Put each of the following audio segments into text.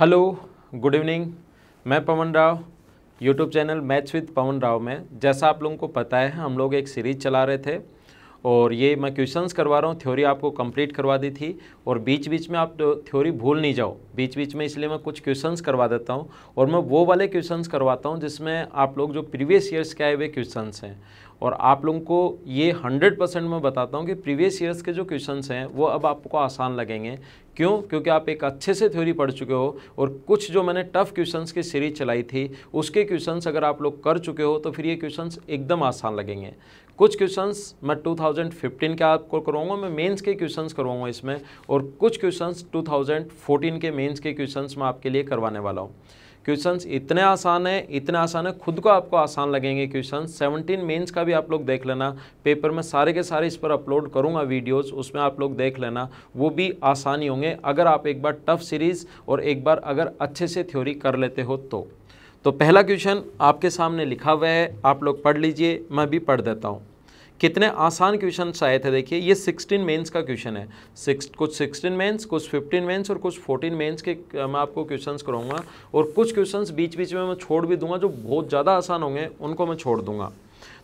Hello good evening मैं Pawan Rao YouTube channel match with Pawan Rao में जैसा आप लोगों को पता है हम लोग एक सीरीज चला रहे थे और ये मैं क्वेश्चंस करवा रहा हूँ थ्योरी आपको कंप्लीट करवा दी थी और बीच बीच में आप थ्योरी तो भूल नहीं जाओ बीच बीच में इसलिए मैं कुछ क्वेश्चंस करवा देता हूँ और मैं वो वाले क्वेश्चंस करवाता हूँ जिसमें आप लोग जो प्रीवियस ईयर्स के आए हुए क्वेश्चंस हैं और आप लोगों को ये हंड्रेड परसेंट मैं बताता हूँ कि प्रीवियस ईयर्स के जो क्वेश्चंस हैं वो अब आपको आसान लगेंगे क्यों क्योंकि आप एक अच्छे से थ्योरी पढ़ चुके हो और कुछ जो मैंने टफ क्वेश्चंस की सीरीज चलाई थी उसके क्वेश्चंस अगर आप लोग कर चुके हो तो फिर ये क्वेश्चंस एकदम आसान लगेंगे कुछ क्वेश्चंस मैं 2015 के आपको करवाऊंगा मैं मेंस के क्वेश्चंस करवाऊंगा इसमें और कुछ क्वेश्चंस 2014 के मेंस के क्वेश्चंस मैं आपके लिए करवाने वाला हूँ क्वेश्चंस इतने आसान है इतने आसान है खुद को आपको आसान लगेंगे क्वेश्चन सेवनटीन मेंस का भी आप लोग देख लेना पेपर में सारे के सारे इस पर अपलोड करूँगा वीडियोज़ उसमें आप लोग देख लेना वो भी आसानी होंगे अगर आप एक बार टफ सीरीज़ और एक बार अगर अच्छे से थ्योरी कर लेते हो तो तो पहला क्वेश्चन आपके सामने लिखा हुआ है आप लोग पढ़ लीजिए मैं भी पढ़ देता हूँ कितने आसान क्वेश्चन आए थे देखिए ये 16 मेंस का क्वेश्चन है सिक्स कुछ 16 मेंस कुछ 15 मेंस और कुछ 14 मेंस के मैं आपको क्वेश्चंस कराऊंगा और कुछ क्वेश्चंस बीच बीच में मैं छोड़ भी दूंगा जो बहुत ज़्यादा आसान होंगे उनको मैं छोड़ दूंगा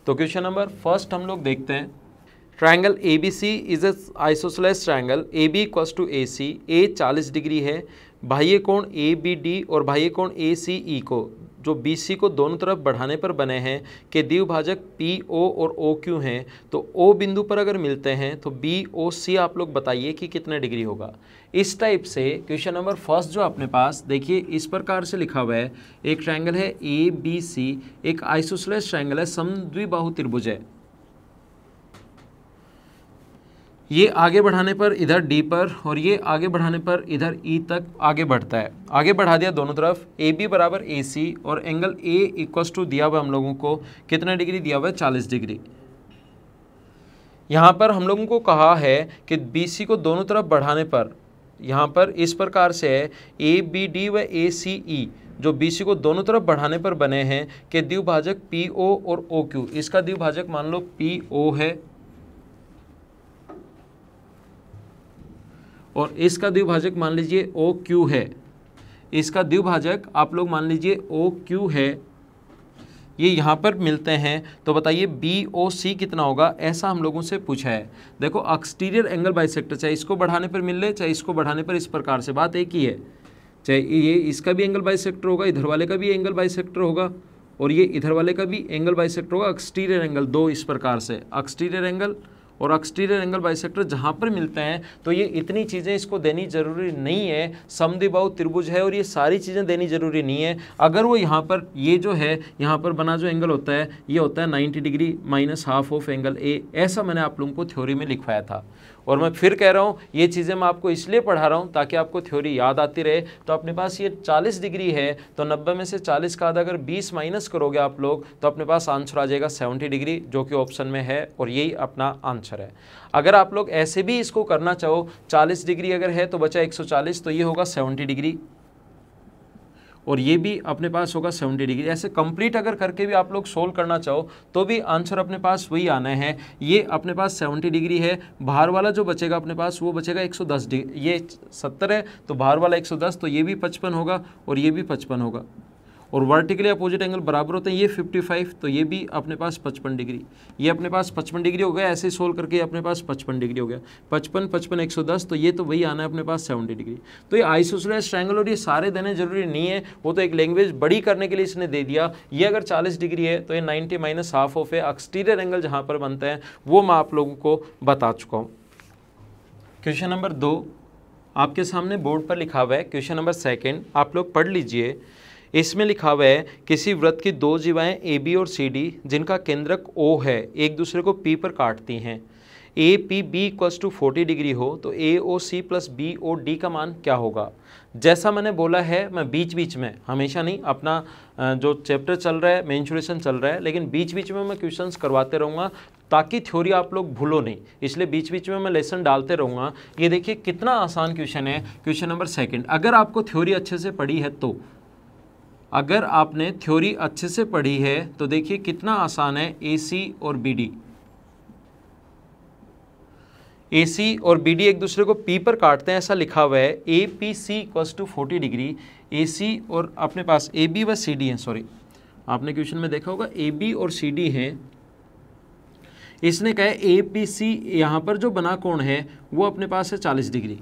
तो क्वेश्चन नंबर फर्स्ट हम लोग देखते हैं triangle A B C is a isosceles triangle A B equals to A C A चालीस डिग्री है बाह्य कोण ए बी डी और बाह्य कोण ए सी ई को जो बी सी को दोनों तरफ बढ़ाने पर बने हैं के द्विभाजक पी ओ और ओ क्यू हैं तो ओ बिंदु पर अगर मिलते हैं तो बी ओ सी आप लोग बताइए कि कितना डिग्री होगा इस टाइप से क्वेश्चन नंबर फर्स्ट जो अपने पास देखिए इस प्रकार से लिखा हुआ है एक ट्रायंगल है ए बी सी एक आइसोसलेस ट्रायंगल है सम द्विबाहु त्रिभुज है ये आगे बढ़ाने पर इधर डी पर और ये आगे बढ़ाने पर इधर ई e तक आगे बढ़ता है आगे बढ़ा दिया दोनों तरफ ए बी बराबर ए सी और एंगल ए इक्वस टू दिया हुआ हम लोगों को कितना डिग्री दिया हुआ है चालीस डिग्री यहाँ पर हम लोगों को कहा है कि बी सी को दोनों तरफ बढ़ाने पर यहाँ पर इस प्रकार से है ए बी डी व ए सी ई जो बी सी को दोनों तरफ बढ़ाने पर बने हैं कि द्विभाजक पी ओ और ओ क्यू इसका द्विभाजक मान लो पी ओ है और इसका द्विभाजक मान लीजिए ओ क्यू है इसका द्विभाजक आप लोग मान लीजिए ओ क्यू है ये यहाँ पर मिलते हैं तो बताइए बी ओ सी कितना होगा ऐसा हम लोगों से पूछा है देखो एक्सटीरियर एंगल सेक्टर चाहे इसको बढ़ाने पर मिल रहे चाहे इसको बढ़ाने पर इस प्रकार से बात एक ही है चाहे ये इसका भी एंगल सेक्टर होगा इधर वाले का भी एंगल सेक्टर होगा और ये इधर वाले का भी एंगल सेक्टर होगा एक्सटीरियर एंगल दो इस प्रकार से एक्सटीरियर एंगल और एक्सटीरियर एंगल बाइसेक्टर जहाँ पर मिलते हैं तो ये इतनी चीज़ें इसको देनी ज़रूरी नहीं है समदिबाहु त्रिभुज है और ये सारी चीज़ें देनी ज़रूरी नहीं है अगर वो यहाँ पर ये जो है यहाँ पर बना जो एंगल होता है ये होता है ninety degree minus half of angle A ऐसा मैंने आप लोगों को थ्योरी में लिखवाया था और मैं फिर कह रहा हूँ ये चीज़ें मैं आपको इसलिए पढ़ा रहा हूँ ताकि आपको थ्योरी याद आती रहे तो अपने पास ये 40 डिग्री है तो 90 में से 40 का आधा अगर 20 माइनस करोगे आप लोग तो अपने पास आंसर आ जाएगा 70 डिग्री जो कि ऑप्शन में है और यही अपना आंसर है अगर आप लोग ऐसे भी इसको करना चाहो चालीस डिग्री अगर है तो बचा एक तो ये होगा सेवेंटी डिग्री और ये भी अपने पास होगा सेवेंटी डिग्री ऐसे कंप्लीट अगर करके भी आप लोग सोल्व करना चाहो तो भी आंसर अपने पास वही आना है ये अपने पास सेवेंटी डिग्री है बाहर वाला जो बचेगा अपने पास वो बचेगा एक सौ दस डिग्री ये सत्तर है तो बाहर वाला एक सौ दस तो ये भी पचपन होगा और ये भी पचपन होगा और वर्टिकली अपोजिट एंगल बराबर होते हैं ये 55 तो ये भी अपने पास 55 डिग्री ये अपने पास 55 डिग्री हो गया ऐसे ही सोल्व करके अपने पास 55 डिग्री हो गया 55 55 110 तो ये तो वही आना है अपने पास 70 डिग्री तो ये आइसोसलेस ट्रैंगल और ये सारे देने जरूरी नहीं है वो तो एक लैंग्वेज बड़ी करने के लिए इसने दे दिया ये अगर चालीस डिग्री है तो ये नाइन्टी माइनस हाफ ऑफ है एक्सटीरियर एंगल जहाँ पर बनता है वो मैं आप लोगों को बता चुका हूँ क्वेश्चन नंबर दो आपके सामने बोर्ड पर लिखा हुआ है क्वेश्चन नंबर सेकेंड आप लोग पढ़ लीजिए इसमें लिखा हुआ है किसी व्रत की दो जीवाएं ए बी और सी डी जिनका केंद्रक ओ है एक दूसरे को पी पर काटती हैं A P B equals to forty degree हो तो A O C plus B O D का मान क्या होगा जैसा मैंने बोला है मैं बीच बीच में हमेशा नहीं अपना जो चैप्टर चल रहा है मेन्शुरेशन चल रहा है लेकिन बीच बीच में मैं क्वेश्चंस करवाते रहूँगा ताकि थ्योरी आप लोग भूलो नहीं इसलिए बीच बीच में मैं लेसन डालते रहूँगा ये देखिए कितना आसान क्वेश्चन है क्वेश्चन नंबर सेकेंड अगर आपको थ्योरी अच्छे से पढ़ी है तो अगर आपने थ्योरी अच्छे से पढ़ी है तो देखिए कितना आसान है ए सी और बी डी ए सी और बी डी एक दूसरे को पी पर काटते हैं ऐसा लिखा हुआ है A P C equals to forty degree A C और अपने पास ए बी व सी डी है सॉरी आपने क्वेश्चन में देखा होगा ए बी और सी डी है इसने कहा ए पी सी यहाँ पर जो बना कोण है वो अपने पास है चालीस degree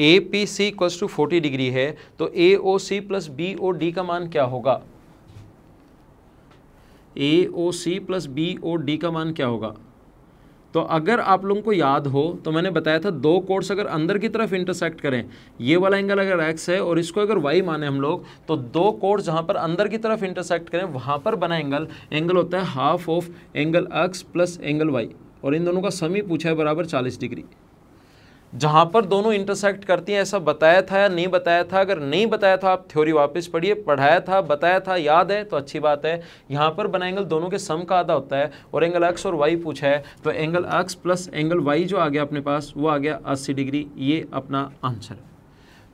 A P C equals to forty degree है तो A O C plus B O D का मान क्या होगा A O C plus B O D का मान क्या होगा तो अगर आप लोगों को याद हो तो मैंने बताया था दो कोर्स अगर अंदर की तरफ इंटरसेक्ट करें ये वाला एंगल अगर एक्स है और इसको अगर वाई माने हम लोग तो दो कोर्स जहाँ पर अंदर की तरफ इंटरसेक्ट करें वहाँ पर बना एंगल एंगल होता है half of angle X plus angle Y और इन दोनों का समी पूछा है बराबर चालीस डिग्री जहाँ पर दोनों इंटरसेक्ट करती हैं ऐसा बताया था या नहीं बताया था अगर नहीं बताया था आप थ्योरी वापस पढ़िए पढ़ाया था बताया था याद है तो अच्छी बात है यहाँ पर बना एंगल दोनों के सम का आधा होता है और एंगल एक्स और वाई पूछा है तो angle X plus angle Y जो आ गया अपने पास वो आ गया अस्सी डिग्री ये अपना आंसर है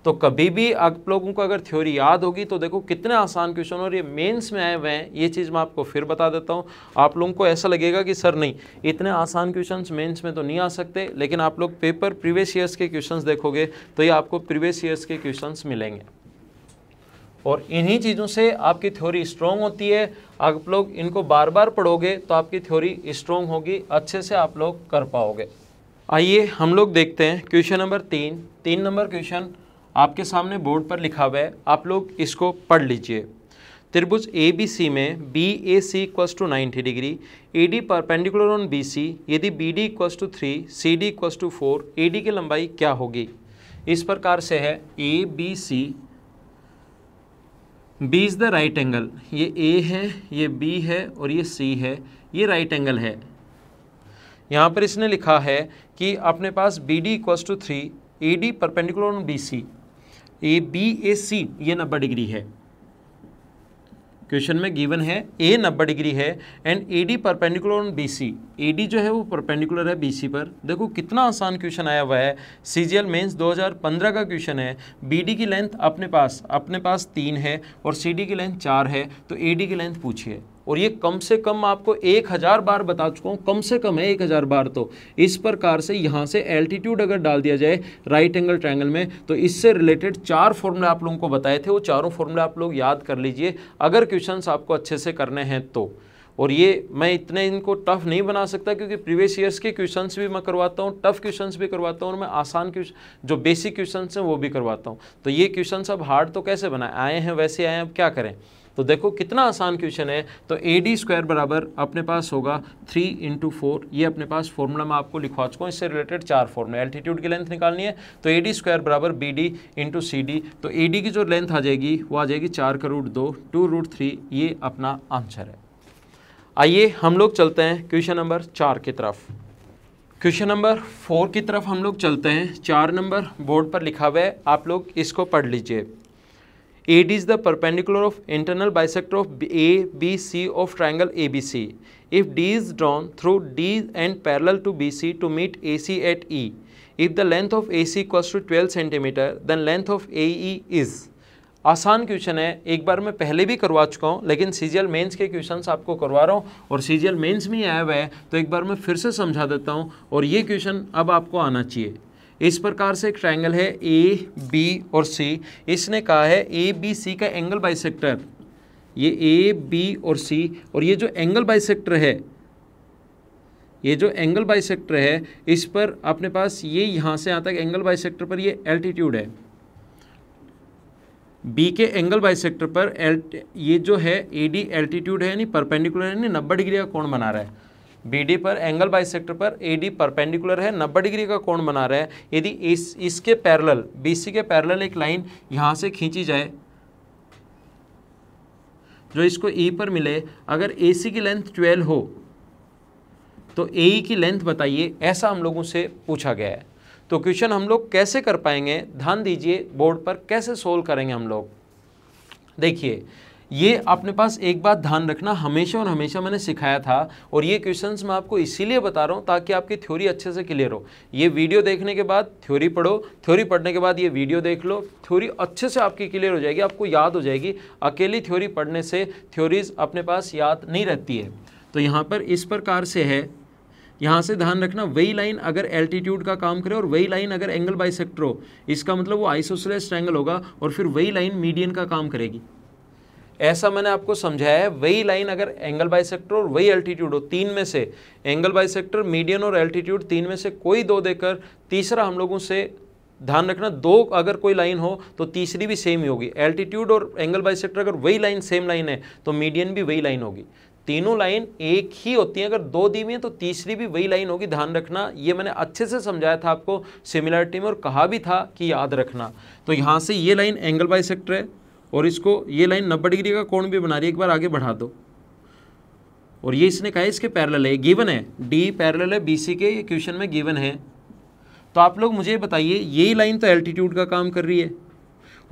तो कभी भी आप लोगों को अगर थ्योरी याद होगी तो देखो कितने आसान क्वेश्चन और ये मेंस में आए हुए हैं ये चीज़ मैं आपको फिर बता देता हूँ आप लोगों को ऐसा लगेगा कि सर नहीं इतने आसान क्वेश्चन मेंस में तो नहीं आ सकते लेकिन आप लोग पेपर प्रीवियस ईयर्स के क्वेश्चन देखोगे तो ये आपको प्रीवियस ईयर्स के क्वेश्चन मिलेंगे और इन्हीं चीज़ों से आपकी थ्योरी स्ट्रॉन्ग होती है आप लोग इनको बार बार पढ़ोगे तो आपकी थ्योरी स्ट्रॉन्ग होगी अच्छे से आप लोग कर पाओगे आइए हम लोग देखते हैं क्वेश्चन नंबर तीन तीन नंबर क्वेश्चन आपके सामने बोर्ड पर लिखा हुआ है आप लोग इसको पढ़ लीजिए त्रिभुज ए बी सी में B A C equal to ninety degree A D पर पेंडिकुलर ऑन बी सी यदि B D equal to three C D equal to four A D की लंबाई क्या होगी इस प्रकार से है A B C B is the right angle ये ए है ये बी है और ये सी है ये राइट एंगल है यहाँ पर इसने लिखा है कि अपने पास B D equal to three A D perpendicular on B C A B A C ये नब्बे डिग्री है क्वेश्चन में गिवन है ए नब्बे डिग्री है and A D perpendicular on B C A D जो है वो परपेंडिकुलर है बी सी पर देखो कितना आसान क्वेश्चन आया हुआ है सी जी एल मेन्स दो हज़ार पंद्रह का क्वेश्चन है बी डी की लेंथ अपने पास अपने पास तीन है और सी डी की लेंथ चार है तो ए डी की लेंथ पूछिए और ये कम से कम आपको एक हज़ार बार बता चुका हूँ कम से कम है एक हज़ार बार तो इस प्रकार से यहाँ से एल्टीट्यूड अगर डाल दिया जाए राइट एंगल ट्रायंगल में तो इससे रिलेटेड चार फॉर्मूले आप लोगों को बताए थे वो चारों फॉर्मूले आप लोग याद कर लीजिए अगर क्वेश्चन आपको अच्छे से करने हैं तो और ये मैं इतने इनको टफ नहीं बना सकता क्योंकि प्रीवियस ईयर्स के क्वेश्चंस भी मैं करवाता हूँ टफ क्वेश्चंस भी करवाता हूँ और मैं आसान क्वेश्चन जो बेसिक क्वेश्चंस हैं वो भी करवाता हूँ तो ये क्वेश्चंस अब हार्ड तो कैसे बनाए आए हैं वैसे आए हैं अब क्या करें तो देखो कितना आसान क्वेश्चन है तो ए डी स्क्वायर बराबर अपने पास होगा थ्री इंटू फोर ये अपने पास फॉर्मूला में आपको लिखवा चुका हूँ इससे रिलेटेड चार फॉर्मूला एल्टीट्यूड की लेंथ निकालनी है तो ए डी स्क्वायर बराबर B D into C D तो ए डी की जो लेंथ आ जाएगी वो आ जाएगी चार का रूट दो टू रूट थ्री ये अपना आंसर है आइए हम लोग चलते हैं क्वेश्चन नंबर चार की तरफ क्वेश्चन नंबर फोर की तरफ हम लोग चलते हैं चार नंबर बोर्ड पर लिखा हुआ है आप लोग इसको पढ़ लीजिए AD is the perpendicular of internal bisector of ABC of triangle ABC. If D is drawn through D and parallel to BC to meet AC at E. If the length of AC equals to 12 centimeter, then length of AE is. आसान question है एक बार मैं पहले भी करवा चुका हूँ लेकिन सी जी मेंस के क्वेश्चन आपको करवा रहा हूँ और सी जी मेंस में आया हुआ है तो एक बार मैं फिर से समझा देता हूँ और ये क्वेश्चन अब आपको आना चाहिए इस प्रकार से एक ट्रायंगल है ए बी और सी इसने कहा है ए बी सी का एंगल बाइसेक्टर ये ए बी और सी और ये जो एंगल बाइसेक्टर है ये जो एंगल बाइसेक्टर है इस पर अपने पास ये यहाँ से आता तक एंगल बाइसेक्टर पर ये एल्टीट्यूड है बी के एंगल बाइसेक्टर पर एल्ट ये जो है ए डी एल्टीट्यूड है यानी परपेंडिकुलर यानी नब्बे डिग्री का कोण बना रहा है बी पर एंगल बाइसेक्टर पर ए डी परपेंडिकुलर है नब्बे डिग्री का कोण बना रहा है यदि इस इसके पैरल बी के पैरेलल एक लाइन यहाँ से खींची जाए जो इसको ई e पर मिले अगर ए सी की लेंथ ट्वेल्व हो तो ए e की लेंथ बताइए ऐसा हम लोगों से पूछा गया है तो क्वेश्चन हम लोग कैसे कर पाएंगे ध्यान दीजिए बोर्ड पर कैसे सोल्व करेंगे हम लोग देखिए ये अपने पास एक बात ध्यान रखना हमेशा और हमेशा मैंने सिखाया था और ये क्वेश्चंस मैं आपको इसीलिए बता रहा हूँ ताकि आपकी थ्योरी अच्छे से क्लियर हो ये वीडियो देखने के बाद थ्योरी पढ़ो थ्योरी पढ़ने के बाद ये वीडियो देख लो थ्योरी अच्छे से आपकी क्लियर हो जाएगी आपको याद हो जाएगी अकेली थ्योरी पढ़ने से थ्योरीज अपने पास याद नहीं रहती है तो यहाँ पर इस प्रकार से है यहाँ से ध्यान रखना वही लाइन अगर एल्टीट्यूड का काम करे और वही लाइन अगर एंगल बाइसेक्टर हो इसका मतलब वो आइसोसलेस ट्रैंगल होगा और फिर वही लाइन मीडियन का काम करेगी ऐसा मैंने आपको समझाया है वही लाइन अगर एंगल बाइसेक्टर और वही एल्टीट्यूड हो तीन में से एंगल बाइसेक्टर मीडियन और एल्टीट्यूड तीन में से कोई दो देकर तीसरा हम लोगों से ध्यान रखना दो अगर कोई लाइन हो तो तीसरी भी सेम ही होगी एल्टीट्यूड और एंगल बाइसेक्टर अगर वही लाइन सेम लाइन है तो मीडियन भी वही लाइन होगी तीनों लाइन एक ही होती है अगर दो दी हुई हैं तो तीसरी भी वही लाइन होगी ध्यान रखना ये मैंने अच्छे से समझाया था आपको सिमिलरिटी में और कहा भी था कि याद रखना तो यहाँ से ये लाइन एंगल बाइसेक्टर है और इसको ये लाइन नब्बे डिग्री का कोण भी बना रही है एक बार आगे बढ़ा दो और ये इसने कहा है इसके पैरेलल है गिवन है डी पैरेलल है सी के क्वेश्चन में गिवन है तो आप लोग मुझे बताइए यही लाइन तो एल्टीट्यूड का काम कर रही है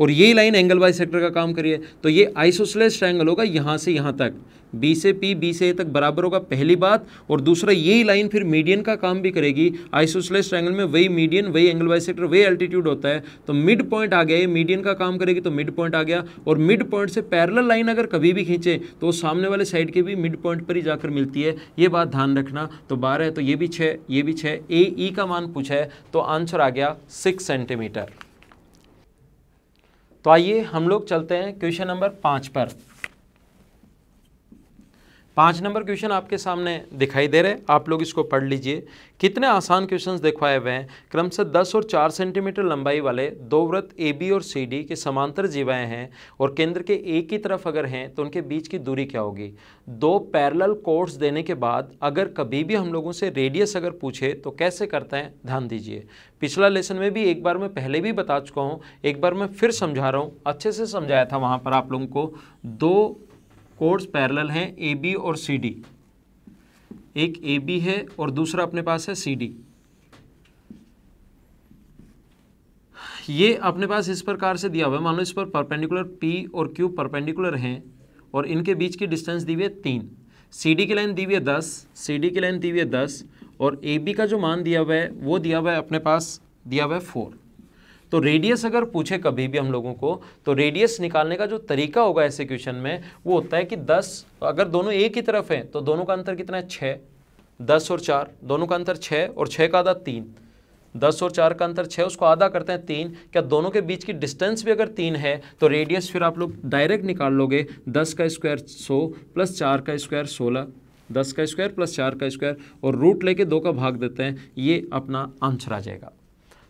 और ये लाइन एंगल वाइज सेक्टर का काम करिए तो ये आइसोसलेस ट्रायंगल होगा यहाँ से यहाँ तक बी से पी बी से ए तक बराबर होगा पहली बात और दूसरा यही लाइन फिर मीडियन का काम भी करेगी आइसोसलेस ट्रायंगल में वही मीडियन वही एंगल वाइज सेक्टर वही एल्टीट्यूड होता है तो मिड पॉइंट आ गया ये मीडियन का काम करेगी तो मिड पॉइंट आ गया और मिड पॉइंट से पैरल लाइन अगर कभी भी खींचे तो सामने वाले साइड के भी मिड पॉइंट पर ही जाकर मिलती है ये बात ध्यान रखना तो बारह तो ये भी छः ये भी छः ए ई का मान पूछा है तो आंसर आ गया सिक्स सेंटीमीटर तो आइए हम लोग चलते हैं क्वेश्चन नंबर पाँच पर पाँच नंबर क्वेश्चन आपके सामने दिखाई दे रहे आप लोग इसको पढ़ लीजिए कितने आसान क्वेश्चंस दिखवाए हुए हैं क्रमशः 10 और 4 सेंटीमीटर लंबाई वाले दो व्रत ए बी और सी डी के समांतर जीवाएं हैं और केंद्र के एक ही तरफ अगर हैं तो उनके बीच की दूरी क्या होगी दो पैरेलल कोर्स देने के बाद अगर कभी भी हम लोगों से रेडियस अगर पूछे तो कैसे करते हैं ध्यान दीजिए पिछला लेसन में भी एक बार मैं पहले भी बता चुका हूँ एक बार मैं फिर समझा रहा हूँ अच्छे से समझाया था वहाँ पर आप लोगों को दो कोर्ड्स पैरेलल हैं ए बी और सी डी एक ए बी है और दूसरा अपने पास है सी डी ये अपने पास इस प्रकार से दिया हुआ है मान लो इस पर परपेंडिकुलर पी और क्यू परपेंडिकुलर हैं और इनके बीच की डिस्टेंस दी हुई है तीन सी डी की लाइन दी हुई है दस सी डी की लाइन दी हुई है दस और ए बी का जो मान दिया हुआ है वो दिया हुआ है अपने पास दिया हुआ है फोर तो रेडियस अगर पूछे कभी भी हम लोगों को तो रेडियस निकालने का जो तरीका होगा ऐसे क्वेश्चन में वो होता है कि दस अगर दोनों एक ही तरफ हैं तो दोनों का अंतर कितना है छः दस और चार दोनों का अंतर छः और छः का आधा तीन दस और चार का अंतर छः उसको आधा करते हैं तीन क्या दोनों के बीच की डिस्टेंस भी अगर तीन है तो रेडियस फिर आप लोग डायरेक्ट निकाल लोगे दस का स्क्वायर सौ प्लस चार का स्क्वायर सोलह दस का स्क्वायर प्लस चार का स्क्वायर और रूट लेके दो का भाग देते हैं ये अपना आंसर आ जाएगा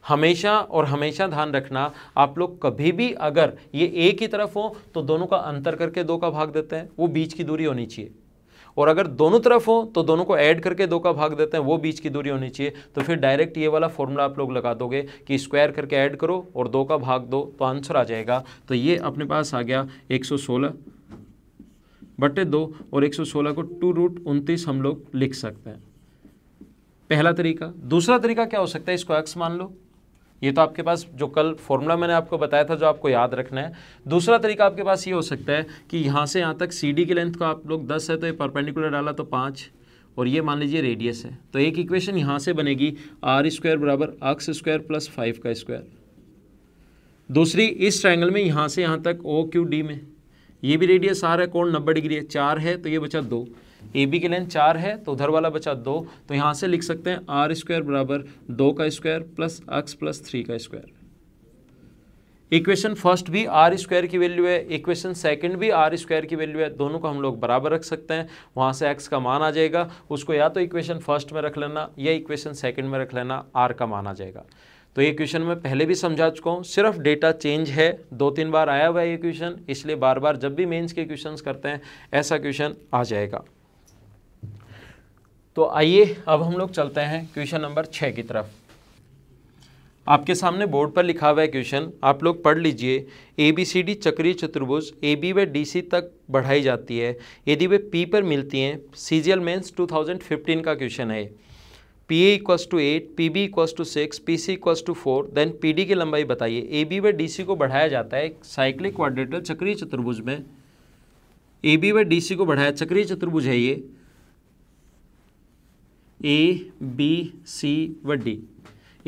हमेशा और हमेशा ध्यान रखना आप लोग कभी भी अगर ये ए की तरफ हो तो दोनों का अंतर करके दो का भाग देते हैं वो बीच की दूरी होनी चाहिए और अगर दोनों तरफ हो तो दोनों को ऐड करके दो का भाग देते हैं वो बीच की दूरी होनी चाहिए तो फिर डायरेक्ट ये वाला फॉर्मूला आप लोग लगा दोगे कि स्क्वायर करके ऐड करो और दो का भाग दो तो आंसर आ जाएगा तो ये अपने पास आ गया एक सौ सोलह बटे दो और एक सौ सोलह को टू रूट उनतीस हम लोग लिख सकते हैं पहला तरीका दूसरा तरीका क्या हो सकता है इसको एक्स मान लो ये तो आपके पास जो कल फॉर्मूला मैंने आपको बताया था जो आपको याद रखना है दूसरा तरीका आपके पास ये हो सकता है कि यहाँ से यहाँ तक सी की लेंथ को आप लोग दस है तो ये परपेंडिकुलर डाला तो पाँच और ये मान लीजिए रेडियस है तो एक इक्वेशन यहाँ से बनेगी आर स्क्वायर बराबर अक्स स्क्वायर प्लस फाइव का स्क्वायर दूसरी इस ट्रायंगल में यहाँ से यहाँ तक ओ क्यू डी में ये भी रेडियस आर है कौन नब्बे डिग्री है चार है तो ये बचा दो ए बी की लेंथ चार है तो उधर वाला बचा दो तो यहाँ से लिख सकते हैं आर स्क्वायर बराबर दो का square plus x plus three का स्क्वायर इक्वेशन फर्स्ट भी आर स्क्वायर की वैल्यू है इक्वेशन सेकंड भी आर स्क्वायर की वैल्यू है दोनों को हम लोग बराबर रख सकते हैं वहाँ से एक्स का मान आ जाएगा उसको या तो इक्वेशन फर्स्ट में रख लेना या इक्वेशन सेकंड में रख लेना आर का मान आ जाएगा तो ये क्वेश्चन मैं पहले भी समझा चुका हूँ सिर्फ डेटा चेंज है दो तीन बार आया हुआ है ये क्वेश्चन इसलिए बार बार जब भी मेंस के क्वेश्चंस करते हैं ऐसा क्वेश्चन आ जाएगा तो आइए अब हम लोग चलते हैं क्वेश्चन नंबर छः की तरफ आपके सामने बोर्ड पर लिखा हुआ है क्वेश्चन आप लोग पढ़ लीजिए ए बी सी डी चक्रीय चतुर्भुज ए बी व डी सी तक बढ़ाई जाती है यदि वे पी पर मिलती हैं C G L mains two का क्वेश्चन है P A equals to eight P B equals to six P C equals to four then P D की लंबाई बताइए ए बी व डी सी को बढ़ाया जाता है साइक्लिक क्वाड्रेटर चक्रीय चतुर्भुज में ए बी व डी सी को बढ़ाया चक्रीय चतुर्भुज है ये ए बी सी व डी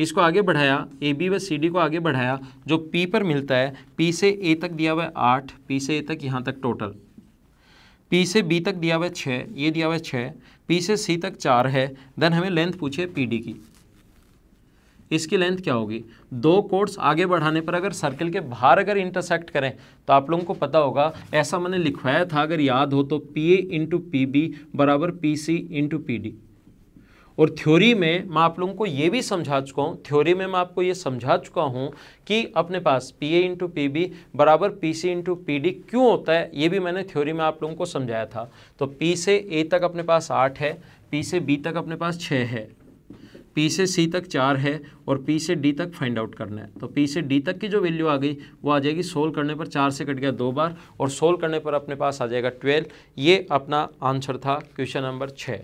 इसको आगे बढ़ाया ए बी व सी डी को आगे बढ़ाया जो पी पर मिलता है पी से ए तक दिया हुआ है आठ पी से ए तक यहाँ तक टोटल पी से बी तक दिया हुआ है छः ये दिया हुआ है छः पी से सी तक चार है देन हमें लेंथ पूछे पी डी की इसकी लेंथ क्या होगी दो कोर्ट्स आगे बढ़ाने पर अगर सर्कल के बाहर अगर इंटरसेक्ट करें तो आप लोगों को पता होगा ऐसा मैंने लिखवाया था अगर याद हो तो P A into P B बराबर P C into P D और थ्योरी में मैं आप लोगों को ये भी समझा चुका हूँ थ्योरी में मैं आपको ये समझा चुका हूँ कि अपने पास P A into P B बराबर P C into P D क्यों होता है ये भी मैंने थ्योरी में आप लोगों को समझाया था तो पी से ए तक अपने पास आठ है पी से बी तक अपने पास छः है पी से सी तक चार है और पी से डी तक फाइंड आउट करना है तो पी से डी तक की जो वैल्यू आ गई वो आ जाएगी सोल्व करने पर चार से कट गया दो बार और सोल्व करने पर अपने पास आ जाएगा ट्वेल्व ये अपना आंसर था क्वेश्चन नंबर छः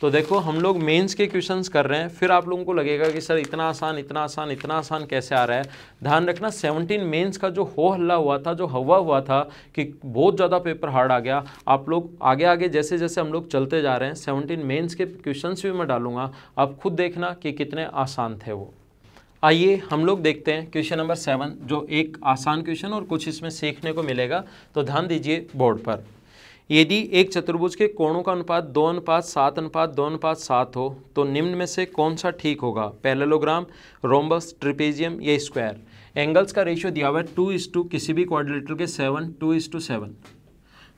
तो देखो हम लोग मेंस के क्वेश्चंस कर रहे हैं फिर आप लोगों को लगेगा कि सर इतना आसान इतना आसान इतना आसान कैसे आ रहा है ध्यान रखना 17 मेंस का जो हो हल्ला हुआ था जो हवा हुआ था कि बहुत ज़्यादा पेपर हार्ड आ गया आप लोग आगे आगे जैसे जैसे हम लोग चलते जा रहे हैं सेवनटीन मेन्स के क्वेश्चन भी मैं डालूंगा आप खुद देखना कि कितने आसान थे वो आइए हम लोग देखते हैं क्वेश्चन नंबर सेवन जो एक आसान क्वेश्चन और कुछ इसमें सीखने को मिलेगा तो ध्यान दीजिए बोर्ड पर यदि एक चतुर्भुज के कोणों का अनुपात दो अनुपात सात अनुपात दो अनुपात सात हो तो निम्न में से कौन सा ठीक होगा पैलेलोग्राम रोम्बस ट्रिपेजियम या स्क्वायर एंगल्स का रेशियो दिया हुआ है टू इस टू किसी भी क्वाड्रिलेटरल के seven to is to seven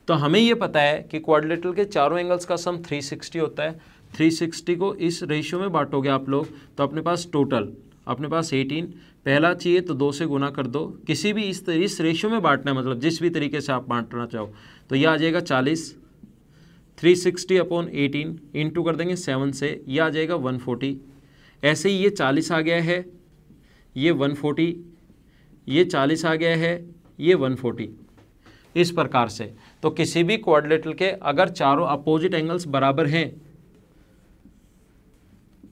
तो हमें यह पता है कि क्वाड्रिलेटरल के चारों एंगल्स का सम 360 होता है 360 को इस रेशियो में बांटोगे आप लोग तो अपने पास टोटल अपने पास एटीन पहला चाहिए तो दो से गुना कर दो किसी भी इस इस रेशियो में बांटना है मतलब जिस भी तरीके से आप बांटना चाहो तो यह आ जाएगा चालीस three sixty upon eighteen into कर देंगे सेवन से यह आ जाएगा वन फोर्टी ऐसे ही ये चालीस आ गया है ये वन ये चालीस आ गया है ये वन फोर्टी इस प्रकार से तो किसी भी क्वाड्रिलेटरल के अगर चारों अपोजिट एंगल्स बराबर हैं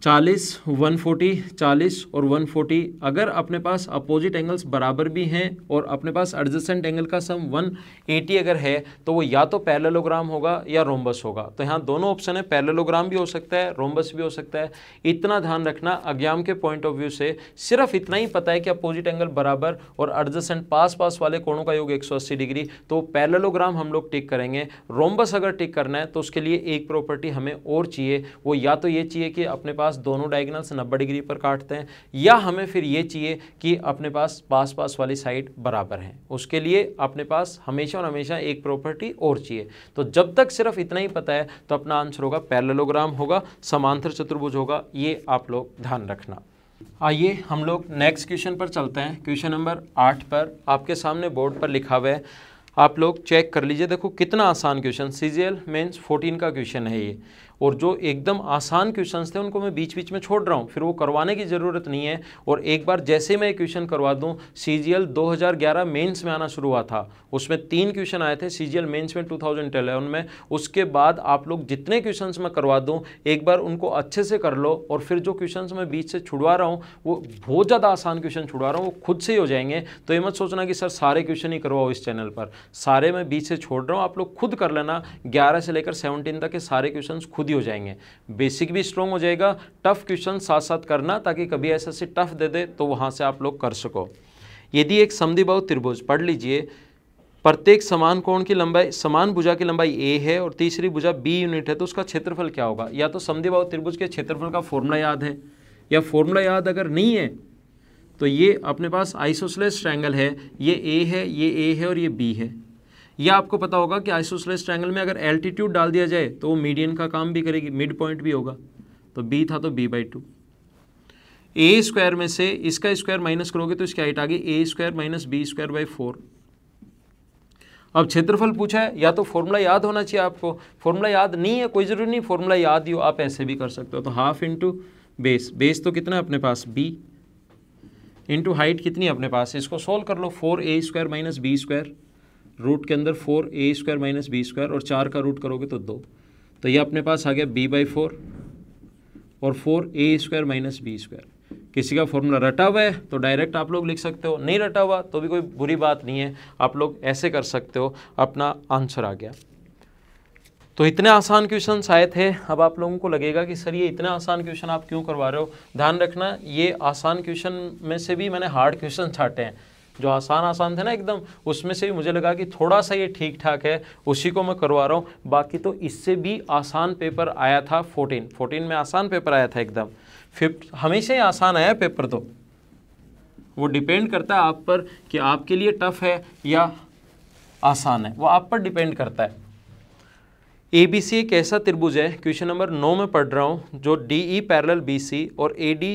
चालीस वन फोर्टी चालीस और वन फोर्टी अगर अपने पास अपोजिट एंगल्स बराबर भी हैं और अपने पास एडजस्टेंट एंगल का सम वन एटी अगर है तो वो या तो पैरेललोग्राम होगा या रोम्बस होगा तो यहाँ दोनों ऑप्शन है पैरेललोग्राम भी हो सकता है रोम्बस भी हो सकता है इतना ध्यान रखना अज्ञाम के पॉइंट ऑफ व्यू से सिर्फ इतना ही पता है कि अपोजिट एंगल बराबर और एडजस्टेंट पास पास वाले कोणों का योग एक डिग्री तो पैरेललोग्राम हम लोग टिक करेंगे रोम्बस अगर टिक करना है तो उसके लिए एक प्रॉपर्टी हमें और चाहिए वो या तो ये चाहिए कि अपने पास पास दोनों डायगनल्स नब्बे डिग्री पर काटते हैं या हमें फिर ये चाहिए कि अपने पास पास पास वाली साइड बराबर हैं उसके लिए अपने पास हमेशा और हमेशा एक प्रॉपर्टी और चाहिए तो जब तक सिर्फ इतना ही पता है तो अपना आंसर होगा पैरलोग्राम होगा समांतर चतुर्भुज होगा ये आप लोग ध्यान रखना आइए हम लोग नेक्स्ट क्वेश्चन पर चलते हैं क्वेश्चन नंबर आठ पर आपके सामने बोर्ड पर लिखा हुआ है आप लोग चेक कर लीजिए देखो कितना आसान question C G L mains fourteen का क्वेश्चन है ये और जो एकदम आसान क्वेश्चंस थे उनको मैं बीच बीच में छोड़ रहा हूँ फिर वो करवाने की ज़रूरत नहीं है और एक बार जैसे मैं क्वेश्चन करवा दूँ सी जी एल दो हज़ार ग्यारह मेन्स में आना शुरू हुआ था उसमें तीन क्वेश्चन आए थे सी जी एल मेन्स में टू थाउजेंड एलेवन में उसके बाद आप लोग जितने क्वेश्चन मैं करवा दूँ एक बार उनको अच्छे से कर लो और फिर जो क्वेश्चन मैं बीच से छुड़वा रहा हूँ वो बहुत ज़्यादा आसान क्वेश्चन छुड़वा रहा हूँ वो खुद से ही हो जाएंगे तो ये मत सोचना कि सर सारे क्वेश्चन ही करवाओ इस चैनल पर सारे मैं बीच से छोड़ रहा हूँ आप लोग खुद कर लेना ग्यारह से लेकर सेवनटीन तक के सारे क्वेश्चन खुद जल्दी हो जाएंगे बेसिक भी स्ट्रॉन्ग हो जाएगा टफ़ क्वेश्चन साथ साथ करना ताकि कभी ऐसा से टफ़ दे दे तो वहाँ से आप लोग कर सको यदि एक समधि बहु त्रिभुज पढ़ लीजिए प्रत्येक समान कोण की लंबाई समान भुजा की लंबाई ए है और तीसरी भुजा बी यूनिट है तो उसका क्षेत्रफल क्या होगा या तो समधि बहु त्रिभुज के क्षेत्रफल का फॉर्मूला याद है या फॉर्मूला याद अगर नहीं है तो ये अपने पास आइसोसलेस ट्रायंगल है ये ए है ये ए है और ये बी है या आपको पता होगा कि आइसोसलेस ट्रैंगल में अगर एल्टीट्यूड डाल दिया जाए तो वो मीडियन का काम भी करेगी मिड पॉइंट भी होगा तो बी था तो B by two A square में से इसका स्क्वायर माइनस करोगे तो इसकी हाइट आ गई A square minus B square by four अब क्षेत्रफल पूछा है या तो फॉर्मूला याद होना चाहिए आपको फॉर्मूला याद नहीं है कोई ज़रूरी नहीं फॉर्मूला याद ही हो आप ऐसे भी कर सकते हो तो हाफ इंटू बेस बेस तो कितना है अपने पास बी इंटू हाइट कितनी है अपने पास इसको सोल्व कर लो four A square minus B square root के अंदर four A square minus B square और चार का रूट करोगे तो दो तो ये अपने पास आ गया बी बाई फोर और four A square minus B square किसी का फॉर्मूला रटा हुआ है तो डायरेक्ट आप लोग लिख सकते हो नहीं रटा हुआ तो भी कोई बुरी बात नहीं है आप लोग ऐसे कर सकते हो अपना आंसर आ गया तो इतने आसान क्वेश्चन आए थे अब आप लोगों को लगेगा कि सर ये इतने आसान क्वेश्चन आप क्यों करवा रहे हो ध्यान रखना ये आसान क्वेश्चन में से भी मैंने हार्ड क्वेश्चन छाटे हैं जो आसान आसान थे ना एकदम उसमें से भी मुझे लगा कि थोड़ा सा ये ठीक ठाक है उसी को मैं करवा रहा हूँ बाकी तो इससे भी आसान पेपर आया था फोर्टीन फोर्टीन में आसान पेपर आया था एकदम फिफ्थ हमेशा ही आसान आया पेपर तो वो डिपेंड करता है आप पर कि आपके लिए टफ है या आसान है वो आप पर डिपेंड करता है ए बी सी एक ऐसा त्रिभुज है क्वेश्चन नंबर नौ में पढ़ रहा हूँ जो D E parallel B C और ए डी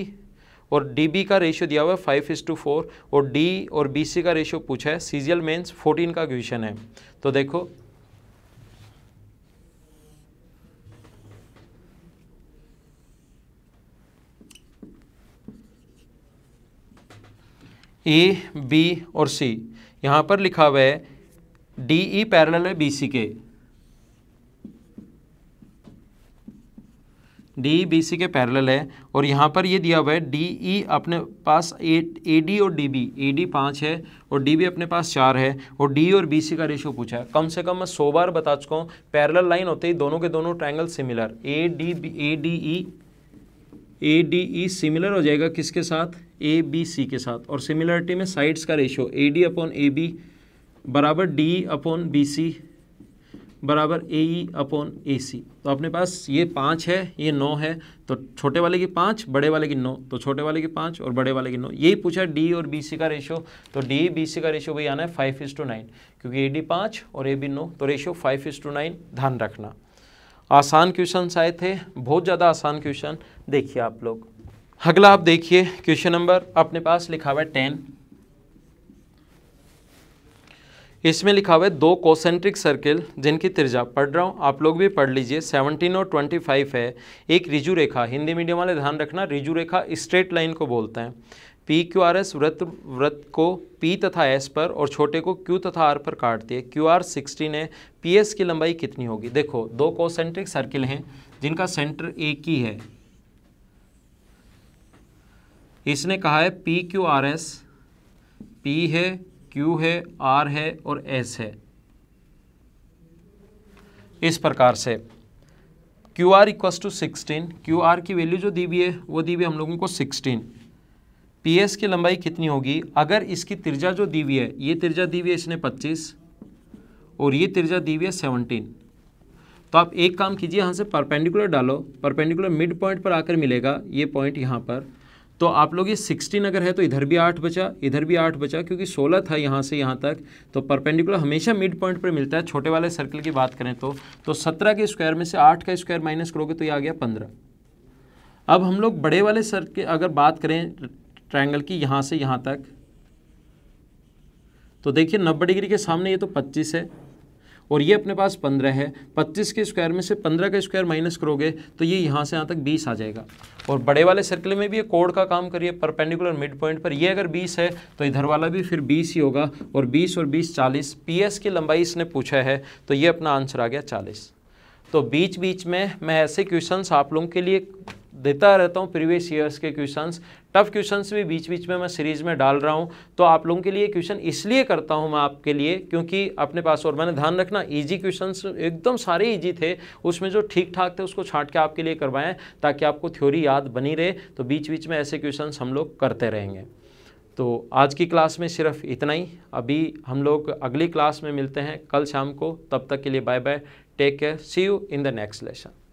और डी का रेशियो दिया हुआ है फाइव इज टू फोर और डी और बी का रेशियो पूछा है सीजियल मेन्स फोर्टीन का क्वेश्चन है तो देखो ए बी और सी यहां पर लिखा हुआ है डी ई पैरल है बी सी के डी ई बी सी के पैरेलल है और यहाँ पर ये दिया हुआ है डी ई e अपने पास ए डी और डी बी ए डी पाँच है और डी बी अपने पास चार है और डी e और बी सी का रेशियो पूछा है कम से कम मैं सौ बार बता चुका हूँ पैरेलल लाइन होते ही दोनों के दोनों triangle similar A D B A D E A D E similar हो जाएगा किसके साथ ए बी सी के साथ और सिमिलरिटी में साइड्स का ratio A D upon A B बराबर डी अपॉन बी सी बराबर ए ई अपॉन ए सी तो अपने पास ये पाँच है ये नौ है तो छोटे वाले की पाँच बड़े वाले की नौ तो छोटे वाले की पाँच और बड़े वाले की नौ यही पूछा डी और बी सी का रेशो तो डी बी सी का रेशो भी आना है फाइव इज टू नाइन क्योंकि ए डी पाँच और ए बी नौ तो ratio five is to nine ध्यान रखना आसान क्वेश्चन आए थे बहुत ज़्यादा आसान क्वेश्चन देखिए आप लोग अगला आप देखिए क्वेश्चन नंबर अपने पास लिखा हुआ है टेन इसमें लिखा हुआ है दो कोसेंट्रिक सर्किल जिनकी त्रिज्या पढ़ रहा हूँ आप लोग भी पढ़ लीजिए 17 और 25 है एक रिजू रेखा हिंदी मीडियम वाले ध्यान रखना रिजू रेखा स्ट्रेट लाइन को बोलते हैं पी क्यू आर एस वृत्त वृत्त को पी तथा एस पर और छोटे को क्यू तथा आर पर काटती है क्यू आर सिक्सटीन है पी एस की लंबाई कितनी होगी देखो दो कोसेंट्रिक सर्किल हैं जिनका सेंटर एक ही है इसने कहा है P Q R S P है क्यू है आर है और एस है इस प्रकार से Q R equals to sixteen Q R की वैल्यू जो दी हुई है वो दी हुई हम लोगों को सिक्सटीन पी एस की लंबाई कितनी होगी अगर इसकी तिरजा जो दी हुई है ये तिरजा दी हुई है इसने पच्चीस और ये तिरजा दी हुई है सेवनटीन तो आप एक काम कीजिए यहाँ से परपेंडिकुलर डालो परपेंडिकुलर मिड पॉइंट पर आकर मिलेगा ये पॉइंट यहाँ पर तो आप लोग ये सिक्सटीन अगर है तो इधर भी आठ बचा इधर भी आठ बचा क्योंकि सोलह था यहाँ से यहाँ तक तो परपेंडिकुलर हमेशा मिड पॉइंट पर मिलता है छोटे वाले सर्कल की बात करें तो तो सत्रह के स्क्वायर में से आठ का स्क्वायर माइनस करोगे तो ये आ गया पंद्रह अब हम लोग बड़े वाले सर्कल अगर बात करें ट्रायंगल की यहाँ से यहाँ तक तो देखिए नब्बे डिग्री के सामने ये तो पच्चीस है और ये अपने पास पंद्रह है पच्चीस के स्क्वायर में से पंद्रह का स्क्वायर माइनस करोगे तो ये यहाँ से यहाँ तक बीस आ जाएगा और बड़े वाले सर्कल में भी ये कोड का काम करिए परपेंडिकुलर मिड पॉइंट पर ये अगर बीस है तो इधर वाला भी फिर बीस ही होगा और बीस और बीस चालीस पी की लंबाई इसने पूछा है तो ये अपना आंसर आ गया चालीस तो बीच बीच में मैं ऐसे क्वेश्चंस आप लोगों के लिए देता रहता हूँ प्रीवियस ईयर्स के क्वेश्चंस टफ क्वेश्चंस भी बीच बीच में मैं सीरीज़ में डाल रहा हूँ तो आप लोगों के लिए क्वेश्चन इसलिए करता हूँ मैं आपके लिए क्योंकि अपने पास और मैंने ध्यान रखना इजी क्वेश्चंस एकदम सारे इजी थे उसमें जो ठीक ठाक थे उसको छाँट के आपके लिए करवाएं ताकि आपको थ्योरी याद बनी रहे तो बीच बीच में ऐसे क्वेश्चन हम लोग करते रहेंगे तो आज की क्लास में सिर्फ इतना ही अभी हम लोग अगली क्लास में मिलते हैं कल शाम को तब तक के लिए bye bye take care see you in the next lesson